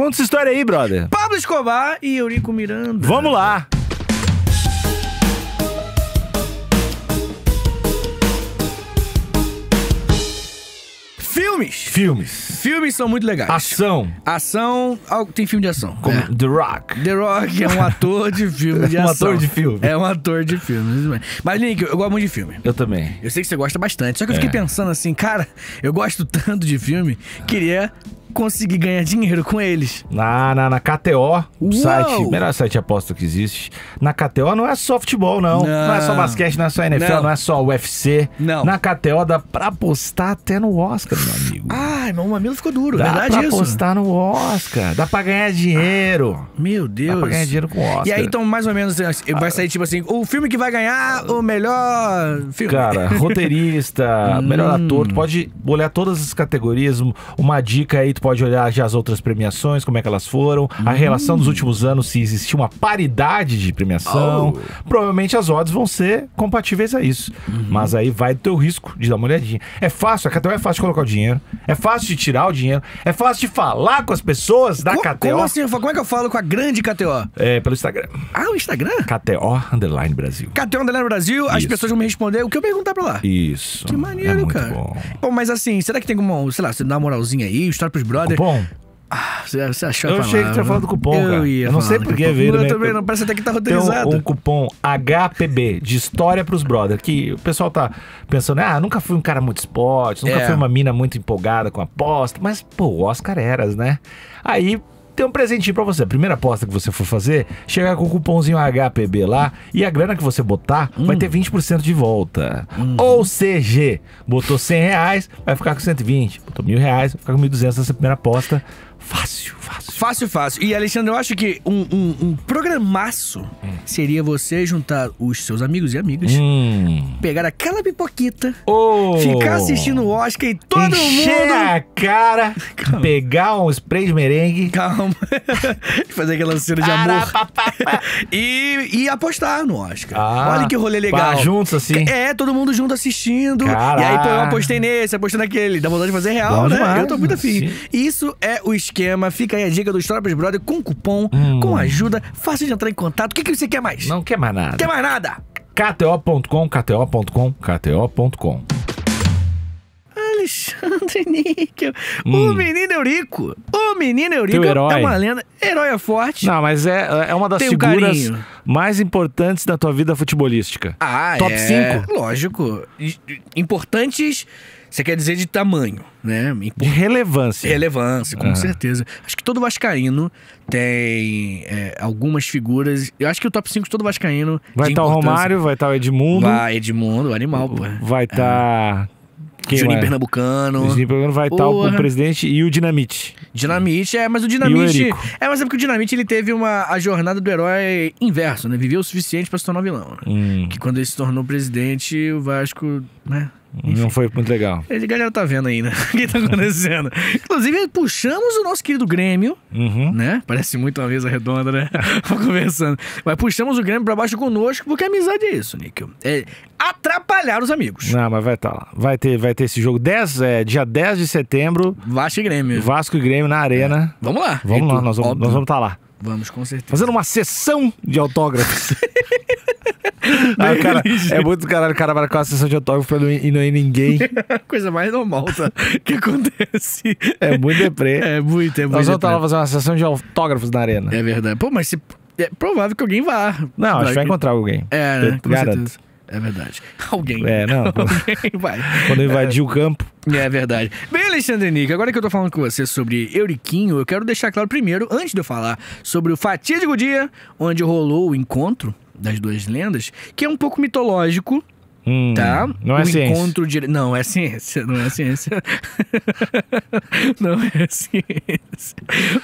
Conta essa história aí, brother. Pablo Escobar e Eurico Miranda. Vamos lá. Filmes. Filmes. Filmes são muito legais. Ação. Ação. Tem filme de ação. Como é. The Rock. The Rock é um ator de filme de é um ação. ator de filme. É um ator de filme. Mas, Link, eu gosto muito de filme. Eu também. Eu sei que você gosta bastante. Só que eu fiquei é. pensando assim, cara, eu gosto tanto de filme, queria conseguir ganhar dinheiro com eles. Na, na, na KTO, o site, melhor site aposta que existe. Na KTO não é só não. Não, não é só basquete, não é só NFL, não, não é só UFC. Não. Na KTO dá pra apostar até no Oscar, meu amigo. Ah, meu mamilo ficou duro, dá verdade pra isso. apostar no Oscar, dá pra ganhar dinheiro. Ah, meu Deus. Dá pra ganhar dinheiro com Oscar. E aí, então, mais ou menos, assim, ah. vai sair tipo assim, o filme que vai ganhar o melhor filme. Cara, roteirista, melhor ator, tu hum. pode olhar todas as categorias, uma dica aí, pode olhar já as outras premiações, como é que elas foram, a relação dos últimos anos, se existiu uma paridade de premiação. Oh. Provavelmente as odds vão ser compatíveis a isso. Uhum. Mas aí vai do teu risco de dar uma olhadinha. É fácil, a KTO é fácil de colocar o dinheiro, é fácil de tirar o dinheiro, é fácil de falar com as pessoas da Co KTO. Como assim? Como é que eu falo com a grande KTO? É, pelo Instagram. Ah, o Instagram? KTO Underline Brasil. KTO Underline Brasil, isso. as pessoas vão me responder o que eu perguntar pra lá. Isso. Que maneiro, é cara. Bom. bom. mas assim, será que tem alguma, sei lá, você dá uma moralzinha aí, história pros Brother. Cupom? Ah, você achou Eu achei que tinha falado do cupom, eu cara. Ia eu não sei porque veio. Eu também né? não, parece até que tá roteirizado. Então, um cupom HPB, de história pros brothers, que o pessoal tá pensando, ah, nunca fui um cara muito esporte, nunca é. fui uma mina muito empolgada com aposta, mas, pô, o Oscar é eras, né? Aí tem um presentinho para você. A primeira aposta que você for fazer, chegar com o cupomzinho HPB lá e a grana que você botar hum. vai ter 20% hum. de volta. Hum. Ou CG, botou 100 reais, vai ficar com 120. Botou mil reais, vai ficar com 1.200 nessa primeira aposta. Fácil, fácil. Fácil, fácil. E, Alexandre, eu acho que um, um, um programaço hum. seria você juntar os seus amigos e amigas, hum. pegar aquela pipoquita, oh. ficar assistindo o Oscar e todo Encher mundo. a cara, Calma. pegar um spray de merengue. Calma. Fazer aquela cena de amor. e, e apostar no Oscar. Ah, Olha que rolê legal. juntos assim? É, todo mundo junto assistindo. Caraca. E aí, pô, eu apostei nesse, apostei naquele. Dá vontade de fazer real, Bom né? Demais, eu tô muito afim. Sim. Isso é o esquema esquema. Fica aí a dica dos Tropas Brother com cupom, hum. com ajuda, fácil de entrar em contato. O que, que você quer mais? Não quer mais nada. Quer mais nada? KTO.com, KTO.com, KTO.com. Alexandre Níquel. Hum. O menino Eurico. O menino Eurico é uma lenda. Herói é forte. Não, mas é, é uma das Tem figuras um mais importantes da tua vida futebolística. Ah, Top é. Lógico. Importantes você quer dizer de tamanho, né? De relevância. Relevância, com ah. certeza. Acho que todo Vascaíno tem é, algumas figuras. Eu acho que o top 5 de todo Vascaíno. Vai estar tá o Romário, vai estar tá o Edmundo. Vai, Edmundo, o animal, pô. Vai estar. É. Tá... É. Juninho vai? Pernambucano. Juninho Pernambucano vai estar tá o presidente e o Dinamite. Dinamite, é, mas o Dinamite. E o é, mas é porque o Dinamite ele teve uma, a jornada do herói inverso, né? Viveu o suficiente para se tornar vilão. Né? Hum. Que quando ele se tornou presidente, o Vasco, né? Enfim. Não foi muito legal. A galera tá vendo ainda né? o que tá acontecendo. Inclusive, puxamos o nosso querido Grêmio, uhum. né? Parece muito uma mesa redonda, né? Conversando. Mas puxamos o Grêmio pra baixo conosco, porque amizade é isso, Níquel. É atrapalhar os amigos. Não, mas vai estar tá lá. Vai ter, vai ter esse jogo 10, é, dia 10 de setembro. Vasco e Grêmio. Vasco e Grêmio na arena. É. Vamos lá. Vamos lá, nós vamos estar nós vamos tá lá. Vamos, com certeza. Fazendo uma sessão de autógrafos. Aí ah, cara, é muito caralho, o cara marcou a sessão de autógrafo não e não é ninguém. Coisa mais normal, tá? que acontece. É muito deprê. É muito, é muito. Nós vamos lá fazer uma sessão de autógrafos na arena. É verdade. Pô, mas se, é provável que alguém vá. Não, acho que vai encontrar alguém. É, né? garanto. Certeza. É verdade. Alguém. É, não. Alguém vai. Quando invadir é, o campo. É verdade. Bem, Alexandre Nick, agora que eu tô falando com você sobre Euriquinho, eu quero deixar claro primeiro, antes de eu falar sobre o fatídico dia onde rolou o encontro das duas lendas, que é um pouco mitológico, Hum, tá? Não é o ciência. Encontro Não, é ciência, não é ciência. não é ciência.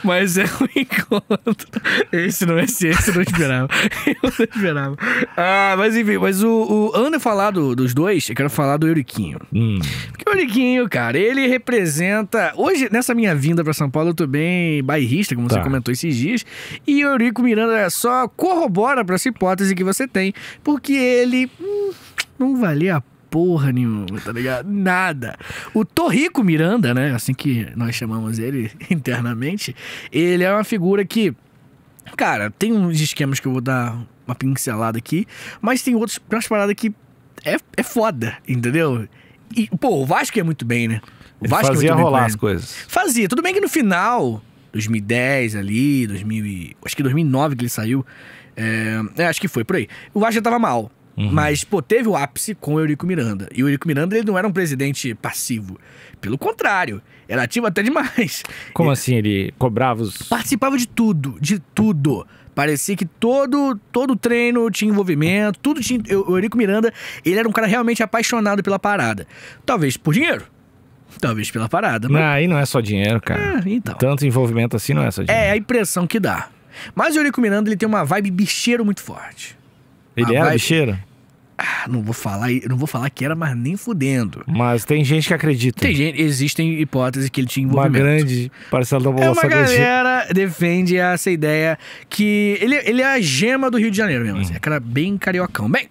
Mas é um encontro. Esse não é ciência, eu não esperava. Eu não esperava. Ah, mas enfim, mas o, o Ana falar do, dos dois, eu quero falar do Euriquinho. Hum. Porque o Euriquinho, cara, ele representa. Hoje, nessa minha vinda para São Paulo, eu tô bem bairrista, como tá. você comentou esses dias. E o Eurico Miranda só corrobora para essa hipótese que você tem, porque ele. Hum, não valia porra nenhuma, tá ligado? Nada. O Torrico Miranda, né? Assim que nós chamamos ele internamente, ele é uma figura que. Cara, tem uns esquemas que eu vou dar uma pincelada aqui, mas tem outros, umas paradas que é, é foda, entendeu? E, pô, o Vasco é muito bem, né? O ele Vasco é fazia é rolar bem, as coisas. Fazia. Tudo bem que no final, 2010 ali, 2000 acho que 2009 que ele saiu, é, é, acho que foi por aí. O Vasco já tava mal. Uhum. Mas, pô, teve o ápice com o Eurico Miranda. E o Eurico Miranda, ele não era um presidente passivo. Pelo contrário, era ativo até demais. Como assim? Ele cobrava os. Participava de tudo, de tudo. Parecia que todo todo treino tinha envolvimento, tudo tinha. O Eurico Miranda, ele era um cara realmente apaixonado pela parada. Talvez por dinheiro. Talvez pela parada. Mas... Não, ah, aí não é só dinheiro, cara. Ah, então. Tanto envolvimento assim não é só é, dinheiro. É a impressão que dá. Mas o Eurico Miranda, ele tem uma vibe bicheiro muito forte. Ele a era vibe... bicheiro? Ah, não vou falar, não vou falar que era, mas nem fudendo. Mas tem gente que acredita. Tem gente, existem hipóteses que ele tinha envolvimento. Uma grande parcela da população é uma acredita. galera defende essa ideia que ele, ele é a gema do Rio de Janeiro mesmo, assim, hum. assim, é cara bem cariocão. Bem,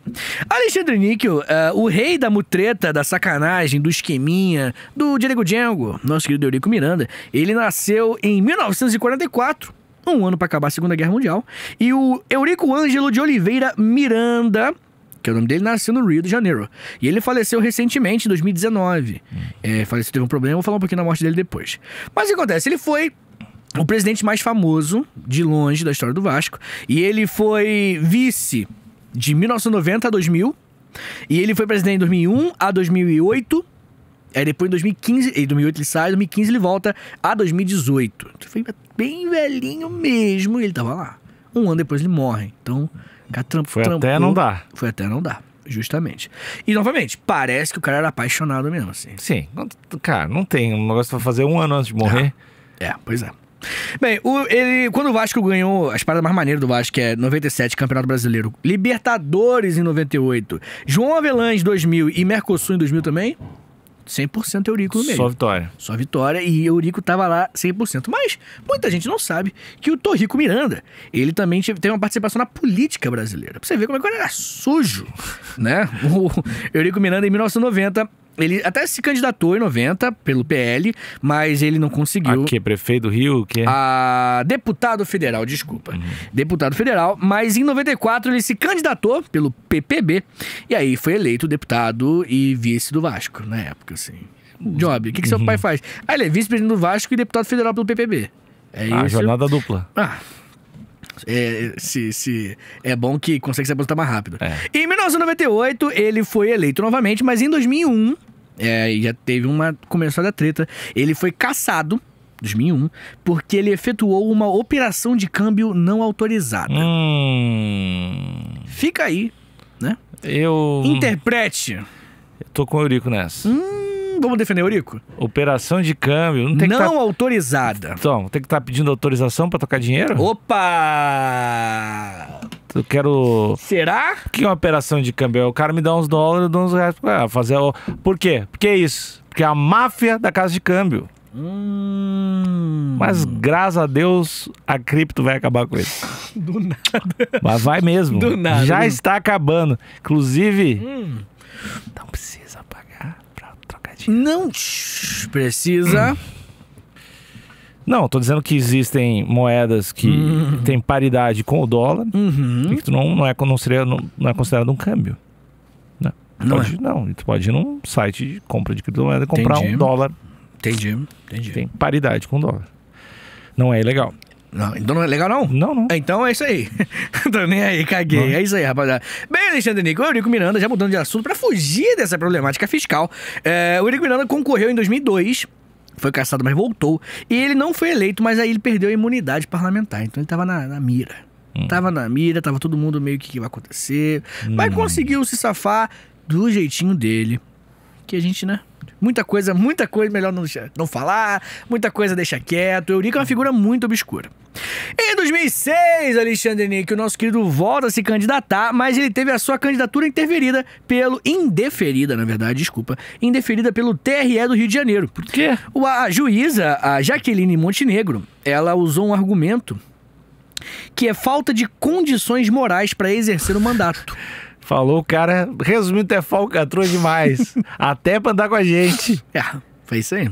Alexandre Níquel, uh, o rei da mutreta, da sacanagem, do esqueminha, do Diego Django, nosso querido Eurico Miranda, ele nasceu em 1944 um ano para acabar a Segunda Guerra Mundial. E o Eurico Ângelo de Oliveira Miranda que é o nome dele, nasceu no Rio de Janeiro. E ele faleceu recentemente, em 2019. Hum. É, faleceu, teve um problema, vou falar um pouquinho da morte dele depois. Mas o que acontece? Ele foi o presidente mais famoso, de longe, da história do Vasco. E ele foi vice de 1990 a 2000. E ele foi presidente de 2001 a 2008. Aí é, depois em 2015, em 2008 ele sai, em 2015 ele volta a 2018. Então, foi bem velhinho mesmo e ele tava lá. Um ano depois ele morre. Então, foi trampou, até não dá, Foi até não dá, justamente. E novamente, parece que o cara era apaixonado mesmo, assim. Sim, cara, não tem um negócio pra fazer um ano antes de morrer. É, é pois é. Bem, o, ele, quando o Vasco ganhou as paradas mais maneiras do Vasco, que é 97, Campeonato Brasileiro, Libertadores em 98, João em 2000 e Mercosul em 2000 também, 100% Eurico meio. Só vitória. Só vitória e Eurico tava lá 100%. Mas muita gente não sabe que o Torrico Miranda, ele também teve, teve uma participação na política brasileira. Pra você ver como é que ele era sujo, né? O Eurico Miranda, em 1990, ele até se candidatou em 90 pelo PL, mas ele não conseguiu. O que? Prefeito do Rio? Que? A deputado federal, desculpa. Uhum. Deputado federal, mas em 94 ele se candidatou pelo PPB e aí foi eleito deputado e vice do Vasco na época, assim. Job, o que, que seu uhum. pai faz? Ah, ele é vice-presidente do Vasco e deputado federal pelo PPB. É ah, isso. jornada dupla. Ah, é, se, se, é bom que consegue se aposentar mais rápido. É. Em 1998, ele foi eleito novamente, mas em 2001, é, já teve uma. Começou treta. Ele foi caçado. 2001, porque ele efetuou uma operação de câmbio não autorizada. Hum... Fica aí, né? Eu. Interprete. Eu tô com o Eurico nessa. Hum como defender Eurico? Operação de câmbio. Não, tem não que tá... autorizada. Então, tem que estar tá pedindo autorização para tocar dinheiro? Opa! Eu quero. Será? que é uma operação de câmbio? O cara me dá uns dólares, eu dou uns reais pra fazer. O... Por quê? Porque é isso. Porque é a máfia da casa de câmbio. Hum. Mas graças a Deus a cripto vai acabar com isso. Do nada. Mas vai mesmo. Do nada. Já está acabando. Inclusive, hum. não precisa verdade. Não precisa. Hum. Não, tô dizendo que existem moedas que uhum. têm paridade com o dólar uhum. e que não, não, é, não, seria, não, não é considerado um câmbio. Né? Não, pode, é. não, tu pode ir num site de compra de criptomoeda e comprar Entendi. um dólar. Entendi. Entendi. Tem paridade com o dólar. Não é ilegal. Não, então não é legal, não? Não, não. Então é isso aí. Tô nem aí, caguei. Não. É isso aí, rapaziada. Bem, Alexandre Nico, o Eurico Miranda, já mudando de assunto, para fugir dessa problemática fiscal, é, o Eurico Miranda concorreu em 2002 foi caçado, mas voltou. E ele não foi eleito, mas aí ele perdeu a imunidade parlamentar. Então ele tava na, na mira. Hum. Tava na mira, tava todo mundo meio que, que vai acontecer. Hum. Mas conseguiu se safar do jeitinho dele. Que a gente, né? Muita coisa, muita coisa melhor não, não falar, muita coisa deixa quieto. Eurico é uma figura muito obscura. Em 2006, Alexandre Nick, o nosso querido volta a se candidatar, mas ele teve a sua candidatura interferida pelo. indeferida, na verdade, desculpa. Indeferida pelo TRE do Rio de Janeiro. Por quê? O, a juíza, a Jaqueline Montenegro, ela usou um argumento que é falta de condições morais para exercer o mandato. Falou o cara, resumindo, é falcatrua demais. Até pra andar com a gente. É, foi isso aí.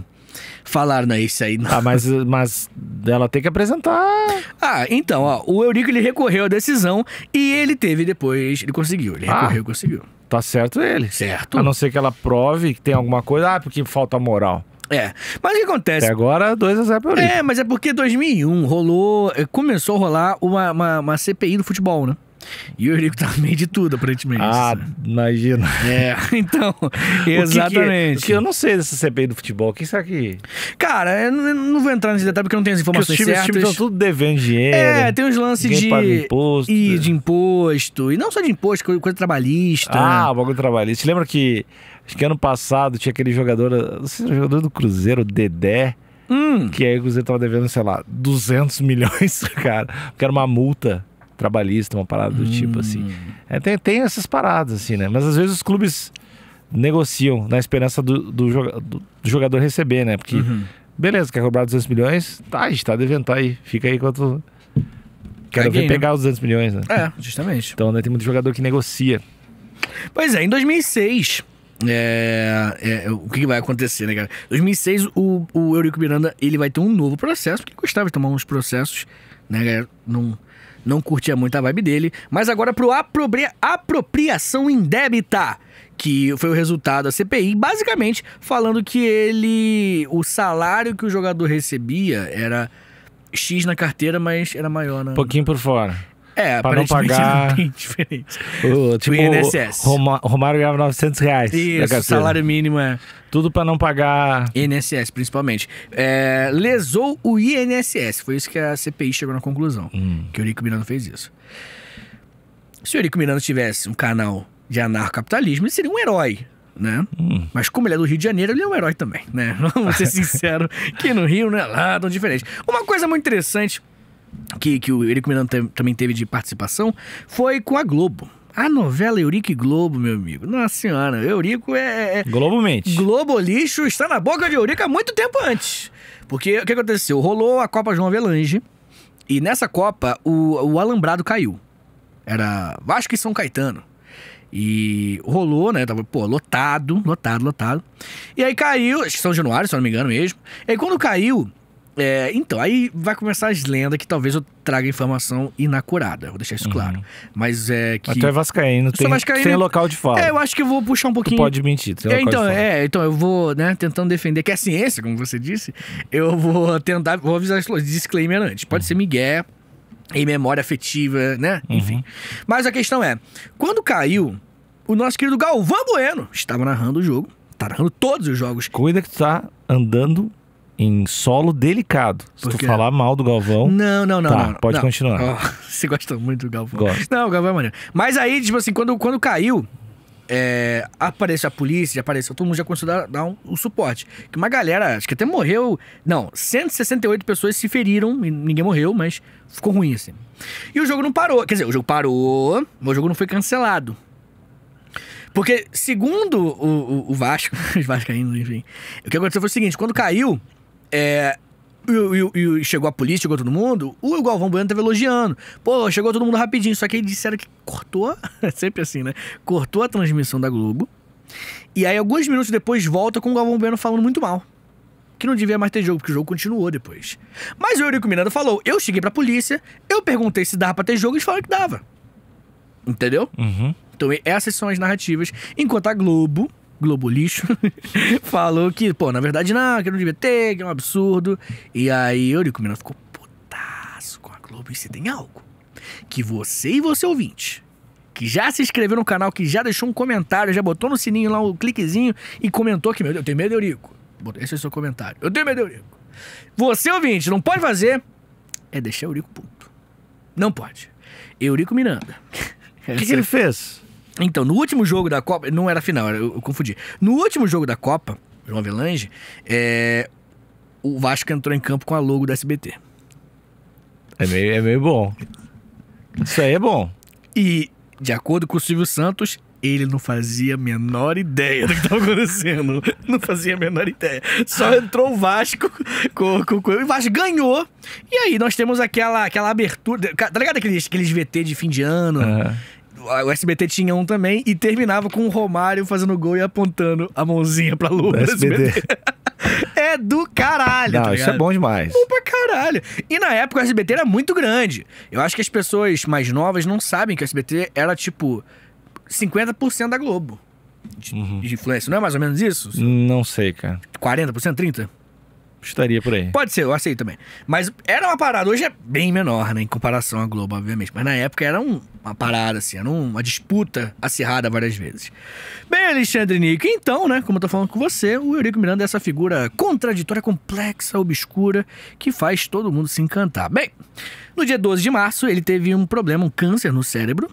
Falaram, não é isso aí. Não. Ah, mas, mas ela tem que apresentar. Ah, então, ó, o Eurico ele recorreu à decisão e ele teve depois, ele conseguiu, ele ah, recorreu, ah, conseguiu. Tá certo ele. Certo. A não ser que ela prove que tem alguma coisa, ah, porque falta moral. É, mas o que acontece? Até agora, 2 a 0 pro Eurico. É, mas é porque 2001 rolou, começou a rolar uma, uma, uma CPI do futebol, né? E o Eurico tá meio de tudo, aparentemente. Ah, imagina. É, então, é? exatamente. que, eu não sei dessa CPI do futebol, o que será que... Cara, eu não, eu não vou entrar nesse detalhe porque eu não tenho as informações porque os times, estão tudo devendo dinheiro. É, tem uns lances de... Paga imposto. E de imposto. E não só de imposto, coisa trabalhista. Ah, o bagulho trabalhista. Lembra que, acho que ano passado tinha aquele jogador, não sei, jogador do Cruzeiro, Dedé, Hum. Que aí o Cruzeiro tava devendo, sei lá, 200 milhões, cara. Porque era uma multa trabalhista, uma parada do hum. tipo assim. Hum. É, tem, tem essas paradas, assim, né? Mas às vezes os clubes negociam na esperança do, do, do jogador receber, né? Porque, uhum. beleza, quer cobrar 200 milhões? Tá, a gente tá devendo, tá aí. Fica aí quanto. Quero Caguei, ver né? pegar né? os 200 milhões, né? É, justamente. Então, né, tem muito jogador que negocia. Pois é, em 2006, é, é, é, o que vai acontecer, né, cara? Em 2006, o, o Eurico Miranda ele vai ter um novo processo, porque gostava de tomar uns processos, né, galera? Num não curtia muito a vibe dele. Mas agora pro o apropriação indébita, que foi o resultado da CPI, basicamente falando que ele. O salário que o jogador recebia era X na carteira, mas era maior, né? Pouquinho por fora. É, para não pagar. O, tipo, o INSS. Romário ganhava 900 reais. Isso, salário mínimo é. Tudo para não pagar. INSS, principalmente. É, lesou o INSS. Foi isso que a CPI chegou na conclusão. Hum. Que o Eurico Miranda fez isso. Se o Eurico Miranda tivesse um canal de anarcocapitalismo, ele seria um herói. Né? Hum. Mas como ele é do Rio de Janeiro, ele é um herói também, né? Vamos ser sinceros, que no Rio não é lá tão diferente. Uma coisa muito interessante que, que o Eurico Miranda te, também teve de participação, foi com a Globo. A novela Eurico e Globo, meu amigo. Nossa senhora, Eurico é, é, é. Globo mente. Globo lixo está na boca de Eurico há muito tempo antes. Porque o que aconteceu? Rolou a Copa João Avelange. E nessa Copa, o, o alambrado caiu. Era Vasco e São Caetano. E rolou, né? Tava, pô, lotado, lotado, lotado. E aí caiu, acho que São Januário, se eu não me engano mesmo. E aí quando caiu, é, então, aí vai começar as lendas que talvez eu traga informação inacurada, vou deixar isso uhum. claro. Uhum. Mas é que. Até Vascaíno, tem, vascaíno, tem local de fala. É, eu acho que eu vou puxar um pouquinho. Tu pode mentir, tem é, então, é, então eu vou, né, tentando defender que é ciência, como você disse, eu vou tentar, vou avisar os disclaimer antes. Pode uhum. ser Miguel, em memória afetiva, né? Uhum. Enfim. Mas a questão é: quando caiu, o nosso querido Galvão Bueno estava narrando o jogo, tá narrando todos os jogos. Cuida que tu tá andando em solo delicado. Se tu falar mal do Galvão. Não, não, não. Tá, não, pode não. continuar. Oh, você gosta muito do Galvão. Gosto. Não, o Galvão é maneiro. Mas aí, tipo assim, quando, quando caiu, é, apareceu a polícia, apareceu, todo mundo já conseguiu dar, dar um, um, suporte. Que uma galera, acho que até morreu. Não, 168 pessoas se feriram, ninguém morreu, mas ficou ruim assim. E o jogo não parou. Quer dizer, o jogo parou, mas o jogo não foi cancelado. Porque, segundo o, o, o Vasco, os Vascaínos, enfim, o que aconteceu foi o seguinte: quando caiu, é, e, e, chegou a polícia, chegou todo mundo, o Galvão Bueno tava elogiando. Pô, chegou todo mundo rapidinho. Só que eles disseram que cortou, sempre assim, né? Cortou a transmissão da Globo. E aí, alguns minutos depois, volta com o Galvão Bueno falando muito mal. Que não devia mais ter jogo, porque o jogo continuou depois. Mas o Eurico Miranda falou: eu cheguei pra polícia, eu perguntei se dava pra ter jogo, eles falaram que dava. Entendeu? Uhum. Então, essas são as narrativas. Enquanto a Globo Globo Lixo, falou que, pô, na verdade não, que não devia ter, que é um absurdo. E aí Eurico Miranda ficou putaço com a Globo. E se tem algo que você e você ouvinte, que já se inscreveu no canal, que já deixou um comentário, já botou no sininho lá o um cliquezinho e comentou que, meu Deus, eu tenho medo, Eurico. Esse é o seu comentário. Eu tenho medo, Eurico. Você ouvinte, não pode fazer é deixar Eurico puto. Não pode. Eurico Miranda. O que, que ele fez? Então, no último jogo da Copa, não era final, eu, eu confundi. No último jogo da Copa, João Avelange, é, o Vasco entrou em campo com a logo do SBT. É meio, é meio bom. Isso aí é bom. E, de acordo com o Silvio Santos, ele não fazia a menor ideia do que estava acontecendo. Não fazia a menor ideia. Só entrou o Vasco com, com, com, e o Vasco ganhou. E aí nós temos aquela, aquela abertura. Tá ligado aqueles, aqueles VT de fim de ano? Uhum o SBT tinha um também e terminava com o Romário fazendo gol e apontando a mãozinha pra lua do SBT. SBT. é do caralho, Não, tá isso é bom demais. Bom pra caralho. E na época o SBT era muito grande. Eu acho que as pessoas mais novas não sabem que o SBT era tipo 50% da Globo. De, uhum. de influência, não é mais ou menos isso? Não sei, cara. 40%, 30%? Estaria por aí. Pode ser, eu aceito também. Mas era uma parada, hoje é bem menor, né? Em comparação à Globo, obviamente. Mas na época era um, uma parada, assim, era um, uma disputa acirrada várias vezes. Bem, Alexandre Nico, então, né? Como eu tô falando com você, o Eurico Miranda é essa figura contraditória, complexa, obscura, que faz todo mundo se encantar. Bem, no dia 12 de março, ele teve um problema, um câncer no cérebro.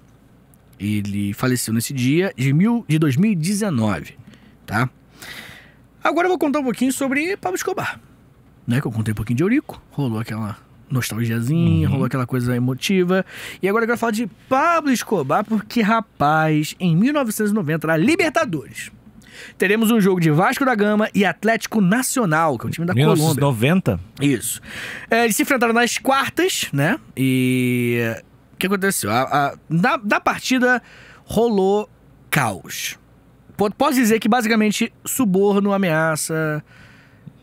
Ele faleceu nesse dia de, mil, de 2019, tá? Agora eu vou contar um pouquinho sobre Pablo Escobar né? Que eu contei um pouquinho de Eurico, rolou aquela nostalgiazinha, uhum. rolou aquela coisa emotiva. E agora eu quero falar de Pablo Escobar, porque, rapaz, em 1990, na Libertadores, teremos um jogo de Vasco da Gama e Atlético Nacional, que é o um time da 1990. Colômbia. 1990? Isso. É, eles se enfrentaram nas quartas, né? E. O que aconteceu? A, a, da, da partida rolou caos. Posso dizer que basicamente suborno, ameaça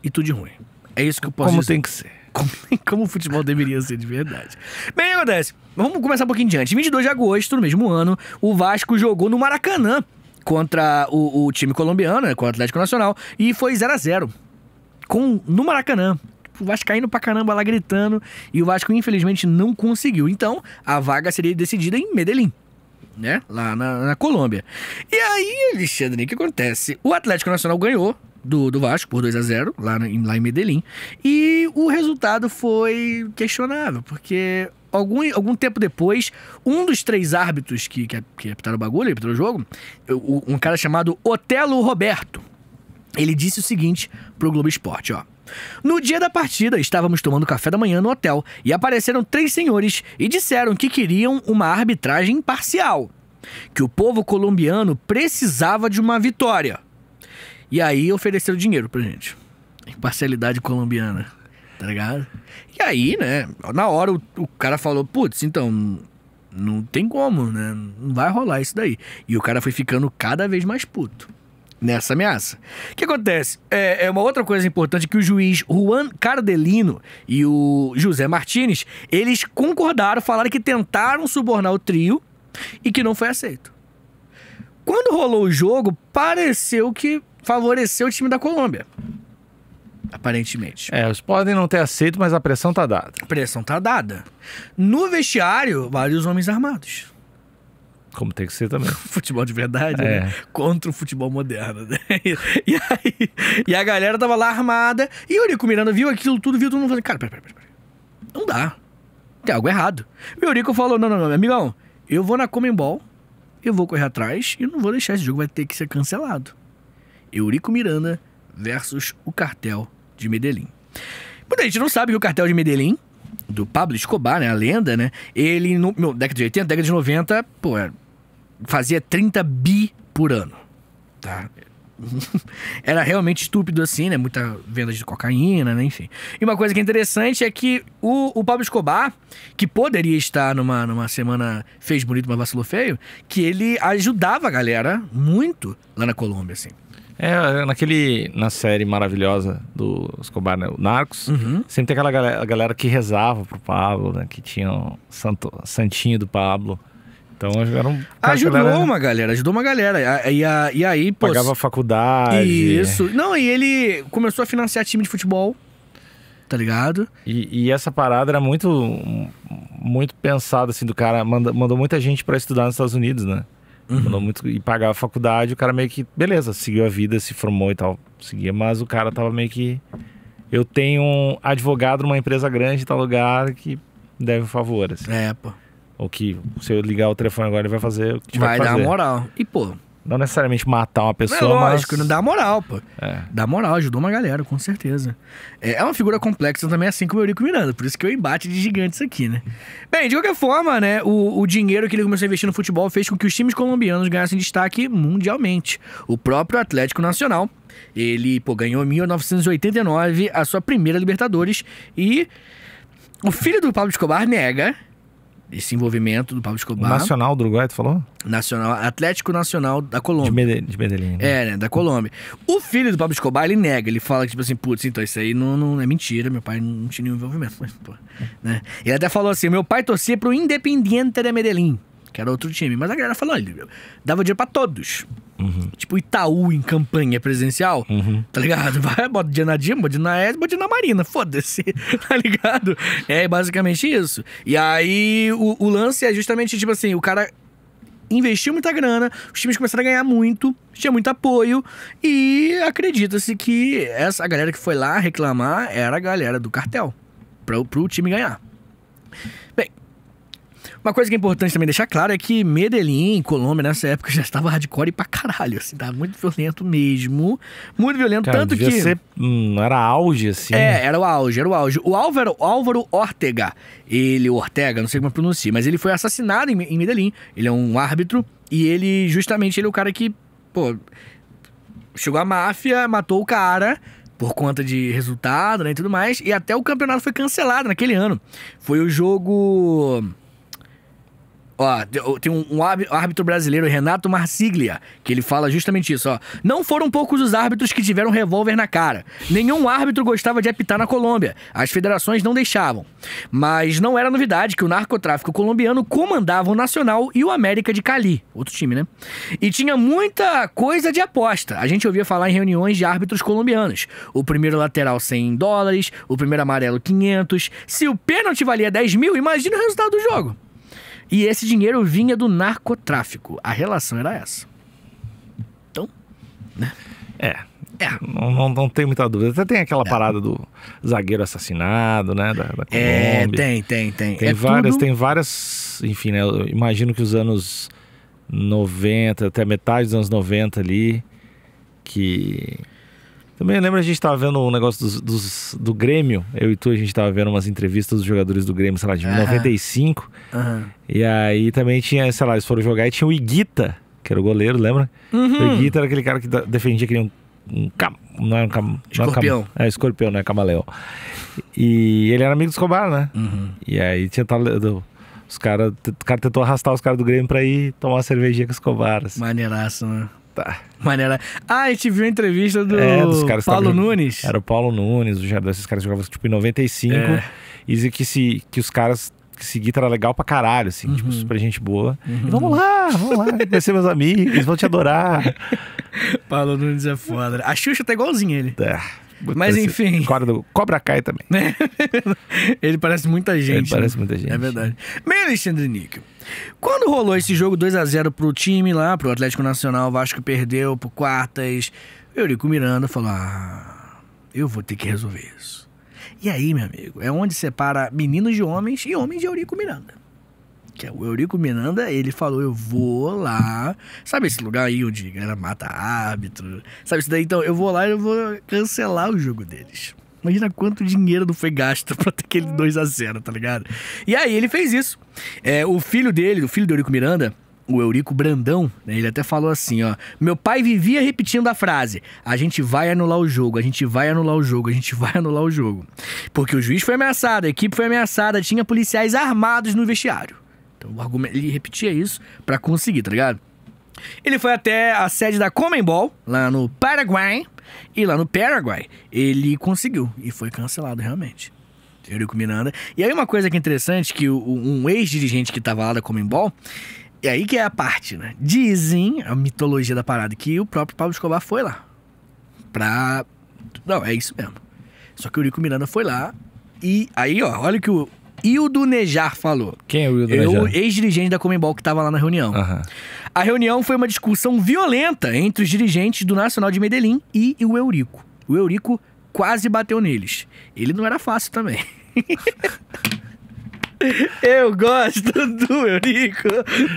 e tudo de ruim. É isso que eu posso Como dizer. tem que ser. Como, o futebol deveria ser de verdade. Bem, acontece. Vamos começar um pouquinho diante. 22 de agosto, no mesmo ano, o Vasco jogou no Maracanã contra o, o time colombiano, né, com contra o Atlético Nacional, e foi 0 a 0 com no Maracanã. O Vasco caindo pra caramba lá gritando e o Vasco infelizmente não conseguiu. Então, a vaga seria decidida em Medellín né? Lá na, na, Colômbia. E aí, Alexandre, o que acontece? O Atlético Nacional ganhou do, do Vasco por 2 a 0 lá, na, lá em Medellín. E o resultado foi questionável, porque algum, algum tempo depois, um dos três árbitros que, que, que apitaram o bagulho, apitaram o jogo, um cara chamado Otelo Roberto, ele disse o seguinte pro Globo Esporte, ó. No dia da partida, estávamos tomando café da manhã no hotel e apareceram três senhores e disseram que queriam uma arbitragem imparcial, que o povo colombiano precisava de uma vitória. E aí ofereceram dinheiro pra gente. Imparcialidade colombiana, tá ligado? E aí, né, na hora o, o cara falou, putz, então, não tem como, né? Não vai rolar isso daí. E o cara foi ficando cada vez mais puto nessa ameaça. O que acontece? É, é, uma outra coisa importante que o juiz Juan Cardelino e o José Martínez eles concordaram, falaram que tentaram subornar o trio e que não foi aceito. Quando rolou o jogo, pareceu que favoreceu o time da Colômbia. Aparentemente. É, eles podem não ter aceito, mas a pressão tá dada. A pressão tá dada. No vestiário, vários homens armados. Como tem que ser também. futebol de verdade, é. né? Contra o futebol moderno. Né? E, aí, e a galera tava lá armada. E o Eurico Miranda viu aquilo tudo, viu todo mundo falando: Cara, pera, pera, pera. Não dá. Tem algo errado. E o Eurico falou: Não, não, não, amigão, eu vou na Comembol, eu vou correr atrás e não vou deixar esse jogo, vai ter que ser cancelado. Eurico Miranda versus o cartel de Medellín. Muita gente não sabe que o cartel de Medellín, do Pablo Escobar, né, a lenda, né? Ele, no, década de 80, década de 90, pô, é, fazia 30 bi por ano, tá? Era realmente estúpido assim, né? Muita venda de cocaína, né? Enfim. E uma coisa que é interessante é que o, o Pablo Escobar, que poderia estar numa, numa semana fez bonito, mas vacilou feio, que ele ajudava a galera muito lá na Colômbia, assim. É, naquele, na série maravilhosa do Escobar, né, o Narcos, uhum. sempre tem aquela galera, galera, que rezava pro Pablo, né, que tinha o santo, santinho do Pablo. Então era um ajudou galera... uma galera, ajudou uma galera. E, a, e aí, pô, pagava faculdade. Isso. Não, e ele começou a financiar time de futebol. Tá ligado? E, e essa parada era muito muito pensada assim do cara, manda, mandou muita gente para estudar nos Estados Unidos, né? Uhum. Mandou muito e pagava a faculdade, o cara meio que, beleza, seguiu a vida, se formou e tal, seguia, mas o cara tava meio que eu tenho um advogado numa empresa grande em tal lugar que deve um favor, assim. É, pô. Ou que se eu ligar o telefone agora ele vai fazer o que tiver vai que fazer. Vai dar moral. E, pô, não necessariamente matar uma é pessoa, não, mas... lógico, não Dá moral, pô. É. Dá moral, ajudou uma galera, com certeza. É, é uma figura complexa então também, é assim como o Eurico Miranda. Por isso que o embate de gigantes aqui, né? Bem, de qualquer forma, né? O, o dinheiro que ele começou a investir no futebol fez com que os times colombianos ganhassem destaque mundialmente. O próprio Atlético Nacional ele pô, ganhou em 1989 a sua primeira Libertadores e o filho do Pablo Escobar nega esse envolvimento do Pablo Escobar. Nacional do Uruguai, tu falou? Nacional, Atlético Nacional da Colômbia. De Medellín. De Medellín né? É, né, da Colômbia. O filho do Pablo Escobar, ele nega, ele fala tipo assim, putz, então isso aí não, não é mentira, meu pai não tinha nenhum envolvimento. Mas, pô, né? Ele até falou assim, meu pai torcia pro Independiente de Medellín que era outro time. Mas a galera falou, olha, dava dinheiro pra todos. Uhum. Tipo Itaú em campanha presidencial, uhum. tá ligado? Vai, bota dinheiro na Dilma, bota dinheiro na ES, bota dinheiro na Marina, foda-se, tá ligado? É basicamente isso. E aí o, o lance é justamente tipo assim: o cara investiu muita grana, os times começaram a ganhar muito, tinha muito apoio, e acredita-se que essa galera que foi lá reclamar era a galera do cartel, para o time ganhar. Bem, uma coisa que é importante também deixar claro é que Medellín, Colômbia, nessa época já estava hardcore pra caralho, assim, tava muito violento mesmo. Muito violento, Cara, tanto que. Ser, hum, era auge, assim. É, era o auge, era o auge. O Álvaro, Álvaro Ortega, ele, Ortega, não sei como eu mas ele foi assassinado em, em Medellín. Ele é um árbitro e ele, justamente, ele é o cara que, pô, chegou a máfia, matou o cara por conta de resultado, né, e tudo mais. E até o campeonato foi cancelado naquele ano. Foi o jogo Ó, tem um, um árbitro brasileiro, Renato Marsiglia, que ele fala justamente isso, ó. Não foram poucos os árbitros que tiveram revólver na cara. Nenhum árbitro gostava de apitar na Colômbia. As federações não deixavam. Mas não era novidade que o narcotráfico colombiano comandava o Nacional e o América de Cali, outro time, né? E tinha muita coisa de aposta. A gente ouvia falar em reuniões de árbitros colombianos. O primeiro lateral 100 dólares, o primeiro amarelo 500. Se o pênalti valia 10 mil, imagina o resultado do jogo. E esse dinheiro vinha do narcotráfico. A relação era essa. Então, né? É. é. Não, não, não, tem muita dúvida. Até tem aquela é. parada do zagueiro assassinado, né? Da, da é, tem, tem, tem. Tem é várias, tudo... tem várias. Enfim, né? Eu imagino que os anos 90, até metade dos anos 90 ali, que também lembra a gente estava vendo um negócio dos, dos, do Grêmio. Eu e tu, a gente estava vendo umas entrevistas dos jogadores do Grêmio, sei lá, de uhum. 95. Uhum. E aí também tinha, sei lá, eles foram jogar e tinha o Iguita, que era o goleiro, lembra? Uhum. O Iguita era aquele cara que defendia aquele um, um cam, não era um cam, escorpião. Não era cam, é, escorpião, né? Camaleão. E ele era amigo do Escobar, né? Uhum. E aí tinha tentado. Os caras cara tentou arrastar os caras do Grêmio pra ir tomar uma cervejinha com os Escobar. Assim. Maneiraço, né? tá. Maneira. Ah, a gente viu a entrevista do é, dos caras Paulo tavam... Nunes. Era o Paulo Nunes, o Jardel, esses caras jogavam tipo em 95. É. E que, se, que os caras que esse era legal pra caralho, assim, tipo, uhum. tipo, super gente boa. Uhum. vamos lá, vamos lá, vai ser meus amigos, eles vão te adorar. Paulo Nunes é foda. A Xuxa tá igualzinho ele. É. Mas enfim. Cobra cai também. ele parece muita gente. Ele né? parece muita é gente. É verdade. Bem, Alexandre Níquel, quando rolou esse jogo 2 a 0 pro time lá, pro Atlético Nacional, o Vasco perdeu pro quartas. Eurico Miranda falou: ah, eu vou ter que resolver isso. E aí, meu amigo, é onde separa meninos de homens e homens de Eurico Miranda. Que é o Eurico Miranda, ele falou: eu vou lá. Sabe esse lugar aí onde era mata árbitro? Sabe isso daí? Então, eu vou lá e eu vou cancelar o jogo deles. Imagina quanto dinheiro não foi gasto pra ter aquele 2 a 0 tá ligado? E aí ele fez isso. É, o filho dele, o filho do Eurico Miranda, o Eurico Brandão, né, ele até falou assim, ó. Meu pai vivia repetindo a frase: a gente vai anular o jogo, a gente vai anular o jogo, a gente vai anular o jogo. Porque o juiz foi ameaçado, a equipe foi ameaçada, tinha policiais armados no vestiário. Então o argumento, ele repetia isso para conseguir, tá ligado? Ele foi até a sede da Comembol, lá no Paraguai, e lá no Paraguai, ele conseguiu. E foi cancelado realmente. Eurico Miranda. E aí uma coisa que é interessante, que um ex-dirigente que estava lá da Comembol, e é aí que é a parte, né? Dizem, a mitologia da parada, que o próprio Pablo Escobar foi lá. Pra... Não, é isso mesmo. Só que o Eurico Miranda foi lá e aí, ó, olha o que o Hildo Nejar falou. Quem é o Hildo Nejar? O ex-dirigente da Comembol que estava lá na reunião. Uhum. A reunião foi uma discussão violenta entre os dirigentes do Nacional de Medellín e o Eurico. O Eurico quase bateu neles. Ele não era fácil também. Eu gosto do Eurico.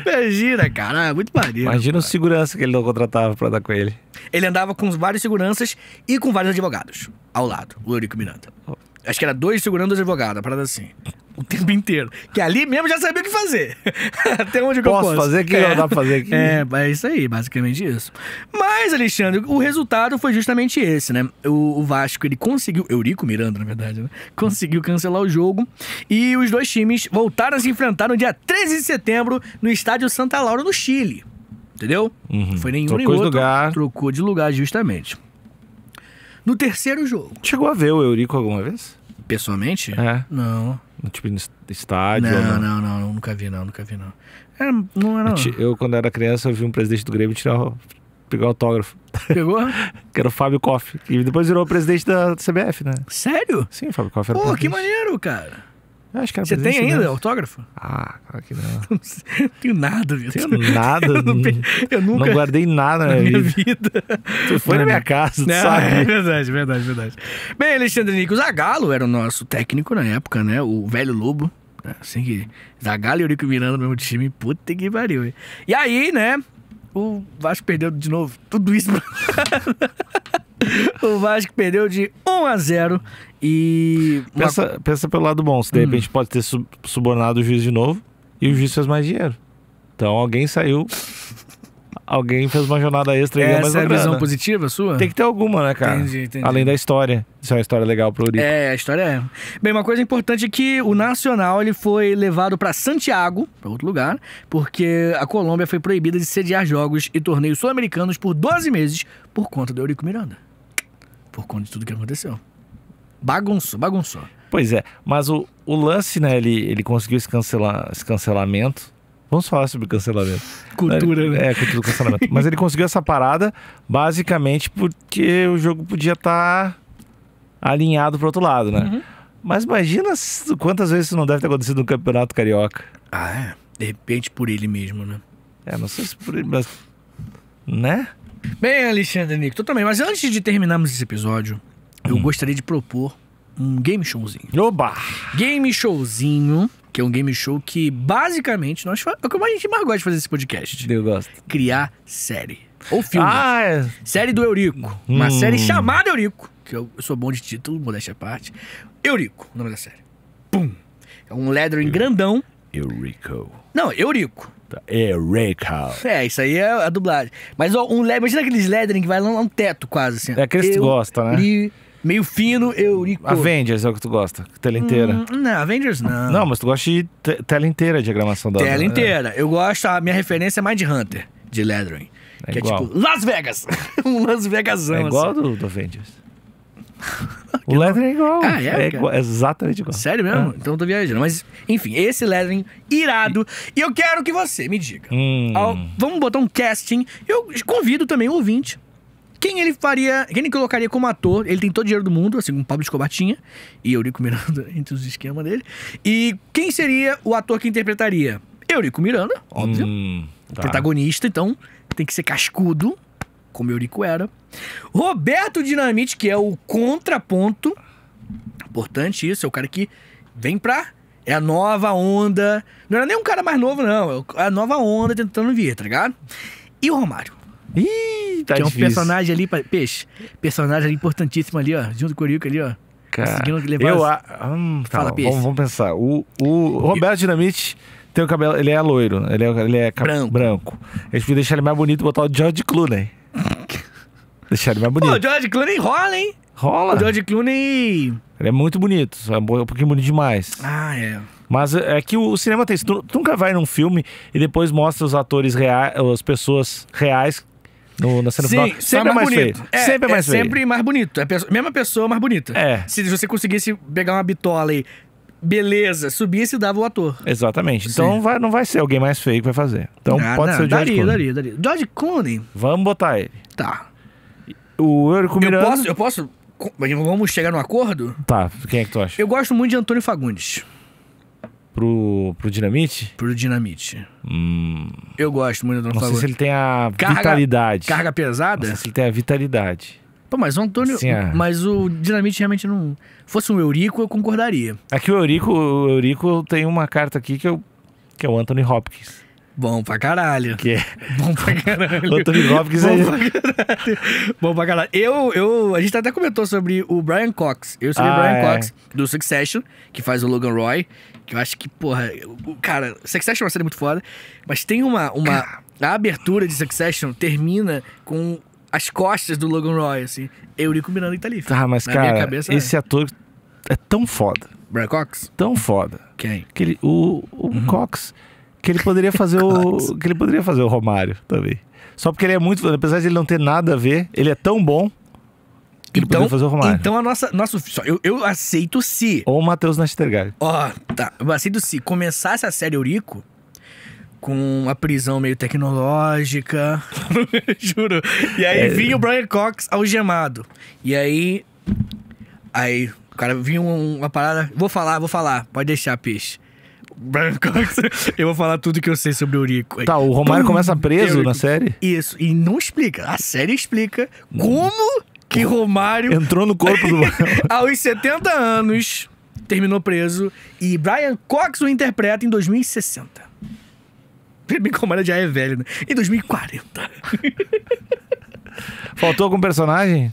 Imagina, cara, é muito maneiro. Imagina cara. o segurança que ele não contratava para dar com ele. Ele andava com vários seguranças e com vários advogados ao lado, o Eurico Miranda. Oh. Acho que era dois segurando dois advogados, a parada assim. O tempo inteiro. Que ali mesmo já sabia o que fazer. Até onde posso eu posso. fazer que, é. dá pra fazer é, aqui. É, é isso aí, basicamente isso. Mas, Alexandre, o resultado foi justamente esse, né? O, o Vasco, ele conseguiu... Eurico Miranda, na verdade, né? Conseguiu cancelar o jogo. E os dois times voltaram a se enfrentar no dia 13 de setembro no estádio Santa Laura, no Chile. Entendeu? Uhum. Foi nenhum Trocou nem outro. Lugar. Trocou de lugar, justamente. No terceiro jogo. Chegou a ver o Eurico alguma vez? Pessoalmente? É. Não. Tipo, no estádio? Não, não, não, não, nunca vi, não, nunca vi, não. é não é, era. Eu, quando era criança, eu vi um presidente do Grêmio tirar o pegar autógrafo. Pegou? que era o Fábio Koff. E depois virou presidente da CBF, né? Sério? Sim, o Fábio Koff era Pô, presidente. que maneiro, cara acho que era Você tem ainda mesmo. autógrafo? Ah, claro que não. não tenho nada, Vitor. Tenho nada. eu, não, eu nunca... Não guardei nada na, na minha vida. vida. Tu foi na minha casa, sabe. É verdade, verdade, verdade. Bem, Alexandre Nico, Zagalo era o nosso técnico na época, né? O velho lobo. Né? Assim que... Zagalo e Eurico Miranda no mesmo time. Puta que pariu, hein? E aí, né? O Vasco perdeu de novo. Tudo isso. o Vasco perdeu de 1 a 0 e. Pensa, pensa pelo lado bom, se de hum. repente pode ter subornado o juiz de novo e o juiz fez mais dinheiro. Então alguém saiu. Alguém fez uma jornada extra e ganhou mais Essa é a grana. visão positiva sua? Tem que ter alguma, né, cara? Entendi, entendi. Além da história. Isso é uma história legal pro Eurico. É, a história é. Bem, uma coisa importante é que o Nacional ele foi levado para Santiago, para outro lugar, porque a Colômbia foi proibida de sediar jogos e torneios sul-americanos por 12 meses por conta do Eurico Miranda. Por conta de tudo que aconteceu bagunçou, bagunçou. Pois é, mas o, o lance, né, ele, ele conseguiu esse, cancelar, esse cancelamento. Vamos falar sobre cancelamento. Cultura, né? É, cultura do cancelamento. mas ele conseguiu essa parada basicamente porque o jogo podia estar tá alinhado pro outro lado, né? Uhum. Mas imagina quantas vezes isso não deve ter acontecido no Campeonato Carioca. Ah, é. De repente por ele mesmo, né? É, não sei se por ele, mas. Né? Bem, Alexandre Nico, tu também. Mas antes de terminarmos esse episódio, eu hum. gostaria de propor um game showzinho. Oba! Game showzinho, que é um game show que basicamente nós é como a gente mais gosta de fazer esse podcast. Eu gosto. Criar série. Ou filme. Ah, é. Série do Eurico. Hum. Uma série chamada Eurico. Que eu, eu sou bom de título, modéstia à parte. Eurico, o nome da série. Pum! É um lettering grandão. Eurico. Não, Eurico. Tá. Eureka. É, isso aí é a dublagem. Mas ó, um, imagina aqueles lettering que vai lá um teto quase assim. É aqueles que tu gosta, né? meio fino, Eurico. Avengers é o que tu gosta, tela inteira. Hum, não, Avengers não. Não, mas tu gosta de te tela inteira de diagramação da Tela né? inteira. Eu gosto, a minha referência é de Hunter de lettering. É que é igual. é tipo Las Vegas. um Las Vegasão. É igual assim. do, do Avengers. o Leathering é igual. Ah, é, é, igual, é exatamente igual. Sério mesmo? É. Então eu tô viajando. Mas, enfim, esse Leathering irado. E eu quero que você me diga. Hum. Ao, vamos botar um casting. Eu convido também o ouvinte. Quem ele faria, quem ele colocaria como ator? Ele tem todo o dinheiro do mundo, assim como Pablo Escobar tinha, e Eurico Miranda entre os esquemas dele. E quem seria o ator que interpretaria? Eurico Miranda, óbvio. Hum, tá. Protagonista, então tem que ser cascudo, como Eurico era. Roberto Dinamite, que é o contraponto. Importante isso, é o cara que vem pra. É a nova onda. Não era nem um cara mais novo, não. É, é a nova onda tentando vir, tá ligado? E o Romário. Ih, tá que é um personagem ali, peixe. Personagem ali importantíssimo ali, ó. Junto com o Eurico ali, ó. Cara, eu, as... Ah, hum, tá Fala, peixe. vamos, vamos, pensar. O, o Roberto Dinamite tem o cabelo. Ele é loiro, né? ele é, ele é branco. branco. A gente podia deixar ele mais bonito e botar o George Clooney ele é mais bonito. Pô, o George Clooney rola, hein? Rola. O George Clooney. Ele é muito bonito. É, é um pouquinho bonito demais. Ah, é. Mas é que o cinema tem isso. Tu, tu nunca vai num filme e depois mostra os atores reais, as pessoas reais no, na cena Sim, final. Sempre é mais bonito. feio. É, sempre é, é mais é feio. sempre mais bonito. É a mesma pessoa mais bonita. É. Se você conseguisse pegar uma bitola e beleza, subisse e dava o ator. Exatamente. Então vai, não vai ser alguém mais feio que vai fazer. Então ah, pode não, ser o George daria, Clooney. Daria, daria. George Clooney. Vamos botar ele. Tá o Eurico Miranda... Eu posso, eu posso... Vamos chegar num acordo? Tá, quem é que tu acha? Eu gosto muito de Antônio Fagundes. Pro, pro Dinamite? Pro Dinamite. Hum. Eu gosto muito do Antônio Não sei se ele tem a carga, vitalidade. Carga pesada? Não sei se ele tem a vitalidade. Pô, mas o Antônio. Assim, é. Mas o Dinamite realmente não. Fosse um Eurico, eu concordaria. Aqui é o Eurico, o Eurico tem uma carta aqui que, eu, é que é o Anthony Hopkins. Bom pra caralho. Que é... Bom pra caralho. Anthony Hopkins Bom, pra caralho. Bom pra caralho. Eu, eu, a gente até comentou sobre o Brian Cox. Eu sou ah, o Brian é. Cox, do Succession, que faz o Logan Roy. Que eu acho que, porra... Cara, Succession é uma série muito foda. Mas tem uma... uma a abertura de Succession termina com as costas do Logan Roy, assim. Eurico Miranda e tá Talif. Tá, mas, Na cara, cabeça, é. esse ator é tão foda. Brian Cox? Tão foda. Quem? Aquele, o o uhum. Cox... Que ele poderia fazer o. que ele poderia fazer o Romário também. Só porque ele é muito. Apesar de ele não ter nada a ver, ele é tão bom. Que ele então, fazer o Romário. Então a nossa. nosso eu, eu aceito se. Ou o Matheus Nastergalho. Ó, oh, tá. Eu aceito se começasse a série Eurico com uma prisão meio tecnológica. Juro. E aí é... vinha o Brian Cox algemado. E aí. Aí, o cara vinha uma parada. Vou falar, vou falar. Pode deixar, peixe. Brian Cox, Eu vou falar tudo que eu sei sobre o Eurico. Tá, o Romário começa preso na série? Isso, e não explica. A série explica hum. como que hum. Romário. Entrou no corpo do. aos 70 anos, terminou preso. E Brian Cox o interpreta em 2060. Bem como já é velho, né? Em 2040. Faltou algum personagem?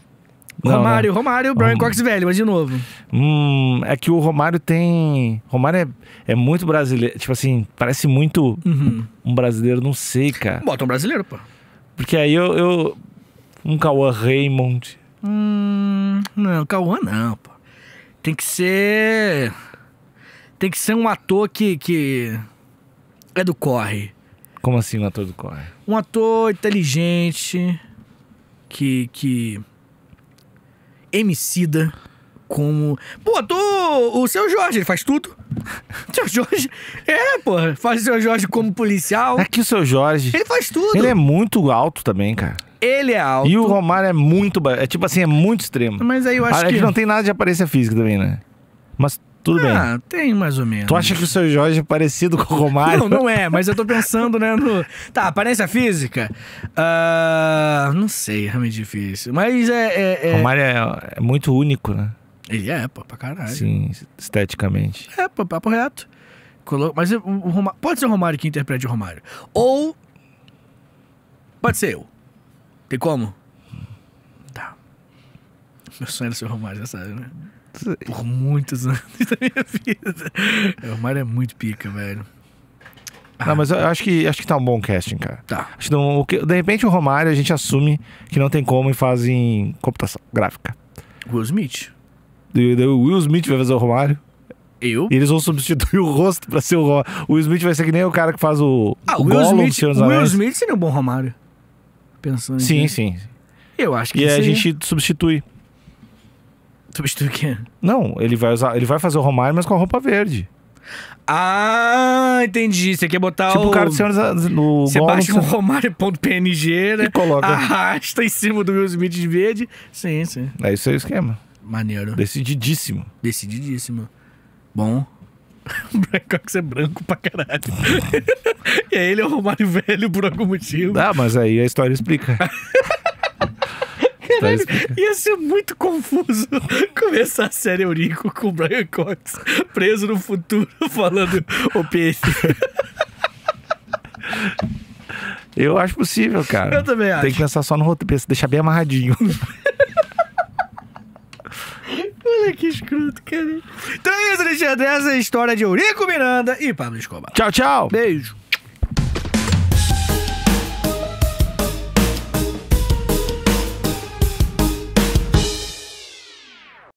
Não, Romário, né? Romário, Brian Rom... Cox velho, mas de novo. Hum, é que o Romário tem. Romário é, é muito brasileiro. Tipo assim, parece muito uhum. um brasileiro, não sei, cara. Bota um brasileiro, pô. Porque aí eu. eu... Um Cauã Raymond. Hum, não, Cauã não, pô. Tem que ser. Tem que ser um ator que. que... É do corre. Como assim um ator do corre? Um ator inteligente. Que. que Emicida, como. Pô, tô. O seu Jorge, ele faz tudo. O seu Jorge. É, pô. Faz o seu Jorge como policial. Aqui é o seu Jorge. Ele faz tudo. Ele é muito alto também, cara. Ele é alto. E o Romário é muito. É tipo assim, é muito extremo. Mas aí eu acho a, que. não tem nada de aparência física também, né? Mas tudo ah, bem. tem mais ou menos. Tu acha que o seu Jorge é parecido com o Romário? Não, não é, mas eu tô pensando, né, no... Tá, aparência física? Uh, não sei, é realmente difícil. Mas é... é, é... Romário é, é, muito único, né? Ele é, pô, pra caralho. Sim, esteticamente. É, pô, papo reto. Mas o Romário... pode ser o Romário que interprete o Romário. Ou... Pode ser eu. Tem como? Tá. Meu sonho era ser o Romário, já sabe, né? por muitos anos da minha vida. O Romário é muito pica, velho. Ah, não, mas eu acho que, acho que tá um bom casting, cara. Tá. Acho que não, de repente o Romário a gente assume que não tem como e faz em computação gráfica. Will Smith. O Will Smith vai fazer o Romário. Eu? E eles vão substituir o rosto pra ser o Romário. O Will Smith vai ser que nem o cara que faz o. Ah, o Will Gollum, Smith. O Will Smith seria um bom Romário. Pensando Sim, sim. Eu acho que E a gente substitui o quê? Não, ele vai usar, ele vai fazer o Romário, mas com a roupa verde. Ah, entendi. Você quer botar tipo o. Tipo o cara do Senhor no Você baixa no Romário.png, né? E coloca. Arrasta em cima do Will Smith de verde. Sim, sim. É isso aí o esquema. Maneiro. Decididíssimo. Decididíssimo. Bom. O Blackhawks é branco pra caralho. e aí ele é o Romário velho por algum motivo. Ah, mas aí a história explica. Tá ia ser muito confuso começar a série Eurico com o Brian Cox preso no futuro falando o PS. Eu acho possível, cara. Eu também acho. Tem que pensar só no roteiro, deixar bem amarradinho. Olha que escroto, cara. Então é isso, Alexandre. Essa é a história de Eurico Miranda e Pablo Escobar. Tchau, tchau. Beijo.